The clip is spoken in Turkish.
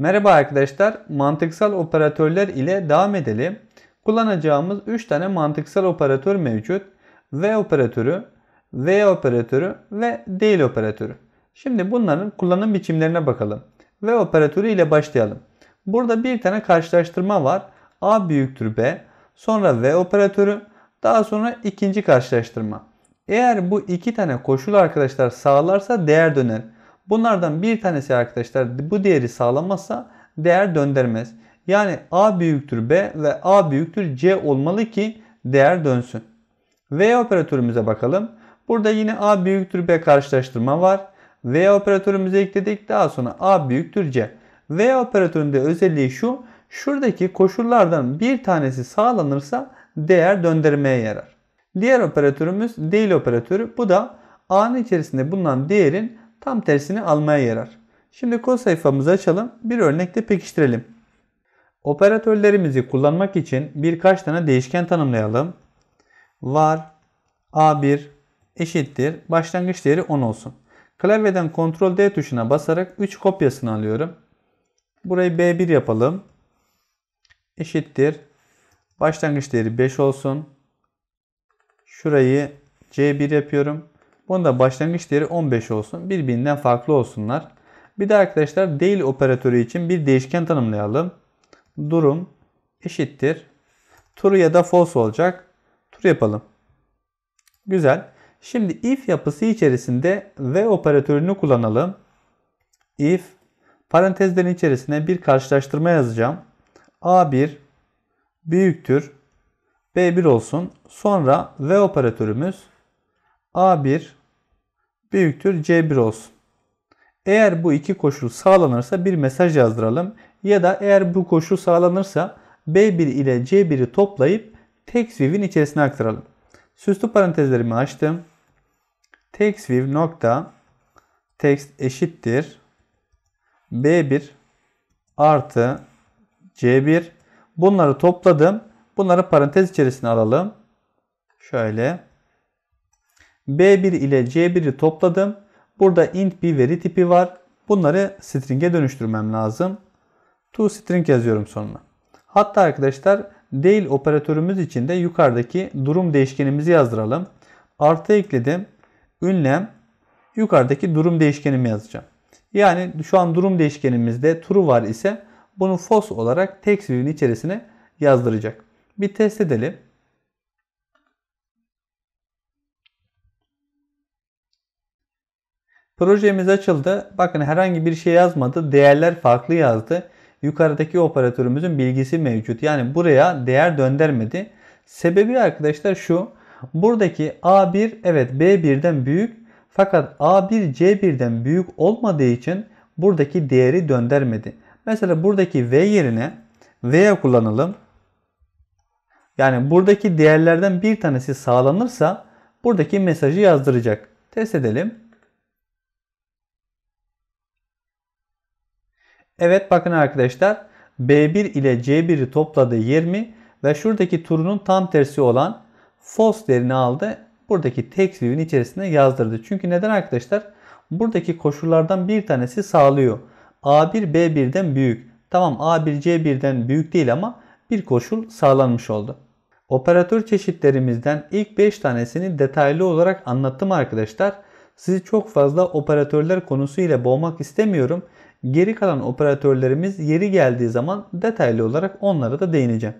Merhaba arkadaşlar. Mantıksal operatörler ile devam edelim. Kullanacağımız 3 tane mantıksal operatör mevcut. V operatörü, V operatörü ve değil operatörü. Şimdi bunların kullanım biçimlerine bakalım. V operatörü ile başlayalım. Burada bir tane karşılaştırma var. A büyüktür B. Sonra V operatörü. Daha sonra ikinci karşılaştırma. Eğer bu iki tane koşul arkadaşlar sağlarsa değer döner. Bunlardan bir tanesi arkadaşlar bu değeri sağlamazsa değer döndürmez. Yani A büyüktür B ve A büyüktür C olmalı ki değer dönsün. V operatörümüze bakalım. Burada yine A büyüktür B karşılaştırma var. V operatörümüze ekledik. Daha sonra A büyüktür C. V operatöründe özelliği şu. Şuradaki koşullardan bir tanesi sağlanırsa değer döndürmeye yarar. Diğer operatörümüz değil operatörü. Bu da A'nın içerisinde bulunan değerin tam tersini almaya yarar. Şimdi kod sayfamızı açalım. Bir örnekte pekiştirelim. Operatörlerimizi kullanmak için birkaç tane değişken tanımlayalım. Var A1 eşittir başlangıç değeri 10 olsun. Klavyeden Ctrl D tuşuna basarak 3 kopyasını alıyorum. Burayı B1 yapalım. Eşittir. Başlangıç değeri 5 olsun. Şurayı C1 yapıyorum. Bunda da başlangıç değeri 15 olsun. Birbirinden farklı olsunlar. Bir de arkadaşlar değil operatörü için bir değişken tanımlayalım. Durum eşittir. True ya da false olacak. True yapalım. Güzel. Şimdi if yapısı içerisinde ve operatörünü kullanalım. If parantezlerin içerisine bir karşılaştırma yazacağım. A1 büyüktür B1 olsun. Sonra ve operatörümüz A1 büyüktür C1 olsun. Eğer bu iki koşul sağlanırsa bir mesaj yazdıralım ya da eğer bu koşul sağlanırsa B1 ile C1'i toplayıp TextView'in içerisine aktaralım. Süslü parantezlerimi açtım. TextView nokta text eşittir B1 artı C1 bunları topladım. Bunları parantez içerisine alalım. Şöyle B1 ile C1'i topladım. Burada int bir veri tipi var. Bunları string'e dönüştürmem lazım. To string yazıyorum sonuna. Hatta arkadaşlar değil operatörümüz için de yukarıdaki durum değişkenimizi yazdıralım. Artı ekledim. Ünlem yukarıdaki durum değişkenimi yazacağım. Yani şu an durum değişkenimizde true var ise bunu false olarak text view'in içerisine yazdıracak. Bir test edelim. Projemiz açıldı. Bakın herhangi bir şey yazmadı. Değerler farklı yazdı. Yukarıdaki operatörümüzün bilgisi mevcut. Yani buraya değer döndermedi. Sebebi arkadaşlar şu. Buradaki A1 evet B1'den büyük. Fakat A1 C1'den büyük olmadığı için buradaki değeri döndermedi. Mesela buradaki V yerine V'ye kullanalım. Yani buradaki değerlerden bir tanesi sağlanırsa buradaki mesajı yazdıracak. Test edelim. Evet bakın arkadaşlar B1 ile C1'i topladı 20 ve şuradaki turunun tam tersi olan false değerini aldı. Buradaki tek view'in içerisine yazdırdı. Çünkü neden arkadaşlar? Buradaki koşullardan bir tanesi sağlıyor. A1 B1'den büyük. Tamam A1 C1'den büyük değil ama bir koşul sağlanmış oldu. Operatör çeşitlerimizden ilk 5 tanesini detaylı olarak anlattım arkadaşlar. Sizi çok fazla operatörler konusu ile boğmak istemiyorum. Geri kalan operatörlerimiz yeri geldiği zaman detaylı olarak onlara da değineceğim.